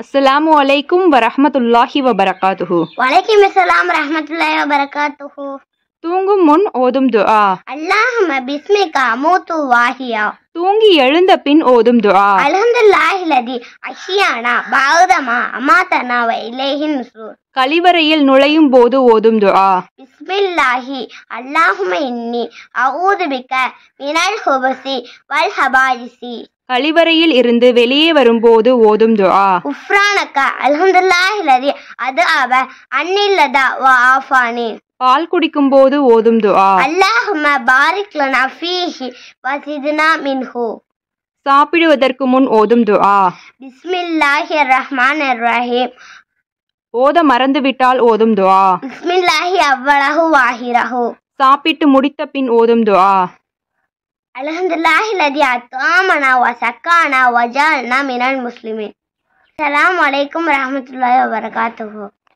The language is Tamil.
அஸ்ஸலாமு அலைக்கும் வரஹமத்துல்லாஹி வபரகாத்துஹு வலைக்கும் அஸ்ஸலாம் ரஹமத்துல்லாஹி வபரகாத்துஹு தூங்கும் முன் ஓதும் துஆ அல்லாஹும்ம பிஸ்மிகா மூத்து வாஹியா தூங்கி எழுந்த பின் ஓதும் துஆ அல்ஹம்துலில்லாஹி லதி அஹ்யானா பாவுதமா அமாதனா வ இலைஹி நுசூர் கழிவறையில் நுழையும் போது ஓதும் துஆ பிஸ்மில்லாஹி அல்லாஹும்ம இன்னி அஊது பிக மினல் ஹுபசி வல் ஹபாயிசி கழிவறையில் இருந்து வெளியே வரும்போது ஓதும் துஆ உஃப்ரானக்கா அல்ஹம்துலில்லாஹி அது அவ அன்னில்லதா வா பால் குடிக்கும் போது ஓதும் துஆ அல்லாஹும்ம பாரிக் லனா ஃபீஹி வசிதுனா மின்ஹு சாப்பிடுவதற்கு முன் ஓதும் துஆ பிஸ்மில்லாஹிர் ரஹ்மானிர் ரஹீம் ஓத மறந்துவிட்டால் ஓதும் துஆ பிஸ்மில்லாஹி அவ்வளஹு வாஹிரஹு சாப்பிட்டு முடித்த பின் ஓதும் துஆ الحمدلله الذي أطعمنا وسقانا وجعلنا من المسلمين السلام عليكم ورحمة الله وبركاته